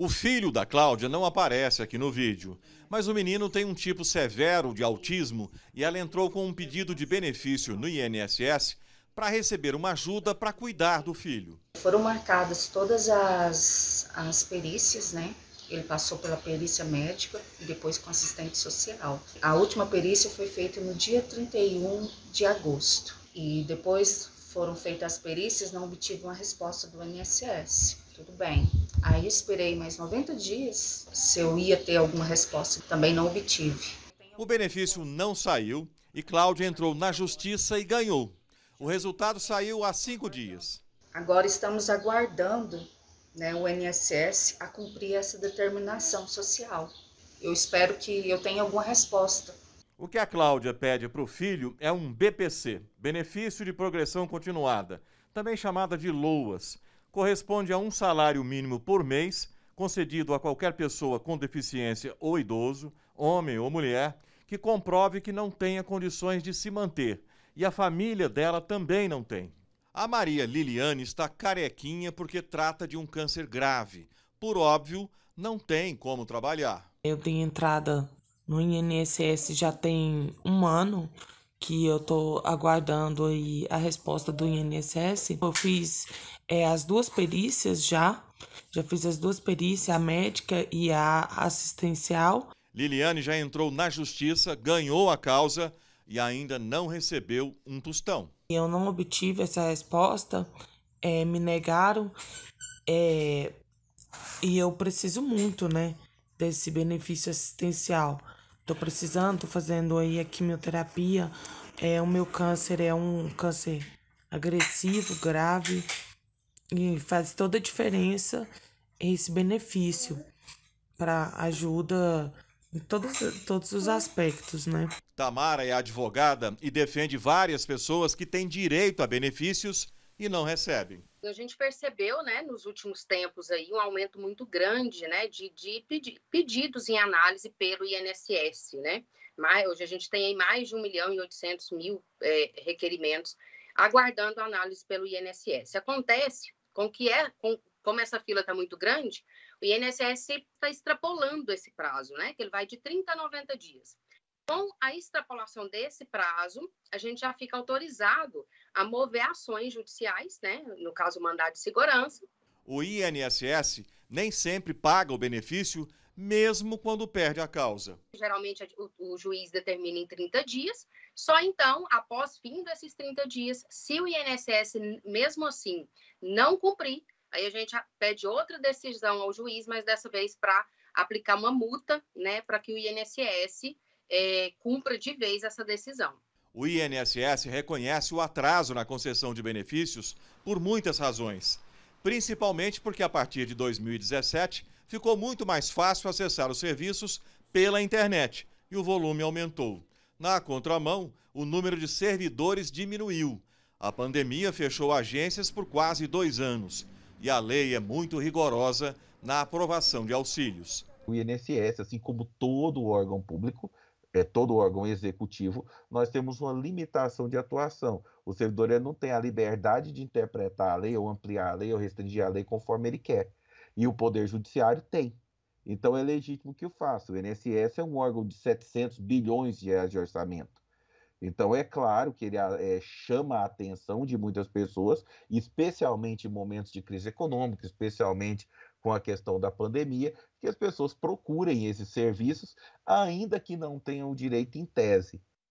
O filho da Cláudia não aparece aqui no vídeo, mas o menino tem um tipo severo de autismo e ela entrou com um pedido de benefício no INSS para receber uma ajuda para cuidar do filho. Foram marcadas todas as, as perícias, né? Ele passou pela perícia médica e depois com assistente social. A última perícia foi feita no dia 31 de agosto. E depois foram feitas as perícias, não obtive uma resposta do INSS. Tudo bem. Aí esperei mais 90 dias se eu ia ter alguma resposta. Também não obtive. O benefício não saiu e Cláudia entrou na justiça e ganhou. O resultado saiu há cinco dias. Agora estamos aguardando né, o INSS a cumprir essa determinação social. Eu espero que eu tenha alguma resposta. O que a Cláudia pede para o filho é um BPC, Benefício de Progressão Continuada, também chamada de LOAS corresponde a um salário mínimo por mês, concedido a qualquer pessoa com deficiência ou idoso, homem ou mulher, que comprove que não tenha condições de se manter e a família dela também não tem. A Maria Liliane está carequinha porque trata de um câncer grave. Por óbvio, não tem como trabalhar. Eu tenho entrada no INSS já tem um ano que eu tô aguardando aí a resposta do INSS. Eu fiz é, as duas perícias já, já fiz as duas perícias, a médica e a assistencial. Liliane já entrou na justiça, ganhou a causa e ainda não recebeu um tostão. Eu não obtive essa resposta, é, me negaram é, e eu preciso muito, né, desse benefício assistencial. Tô precisando, tô fazendo aí a quimioterapia. É, o meu câncer é um câncer agressivo, grave. E faz toda a diferença esse benefício para ajuda em todos, todos os aspectos, né? Tamara é advogada e defende várias pessoas que têm direito a benefícios e não recebem. A gente percebeu, né, nos últimos tempos aí, um aumento muito grande, né, de, de pedi pedidos em análise pelo INSS, né? hoje a gente tem mais de 1 milhão e 800 mil é, requerimentos aguardando análise pelo INSS. Acontece com que é, com, como essa fila está muito grande, o INSS está extrapolando esse prazo, né? Que ele vai de 30 a 90 dias. Com a extrapolação desse prazo, a gente já fica autorizado a mover ações judiciais, né? no caso, mandado de segurança. O INSS nem sempre paga o benefício, mesmo quando perde a causa. Geralmente, o, o juiz determina em 30 dias, só então, após fim desses 30 dias, se o INSS, mesmo assim, não cumprir, aí a gente pede outra decisão ao juiz, mas dessa vez para aplicar uma multa né, para que o INSS é, cumpra de vez essa decisão. O INSS reconhece o atraso na concessão de benefícios por muitas razões, principalmente porque a partir de 2017 ficou muito mais fácil acessar os serviços pela internet e o volume aumentou. Na contramão, o número de servidores diminuiu. A pandemia fechou agências por quase dois anos e a lei é muito rigorosa na aprovação de auxílios. O INSS, assim como todo órgão público, é todo órgão executivo, nós temos uma limitação de atuação. O servidor ele não tem a liberdade de interpretar a lei, ou ampliar a lei, ou restringir a lei conforme ele quer. E o Poder Judiciário tem. Então é legítimo que o faça. O INSS é um órgão de 700 bilhões de reais de orçamento. Então é claro que ele ah, é, chama a atenção de muitas pessoas, especialmente em momentos de crise econômica, especialmente com a questão da pandemia, que as pessoas procurem esses serviços, ainda que não tenham direito em tese.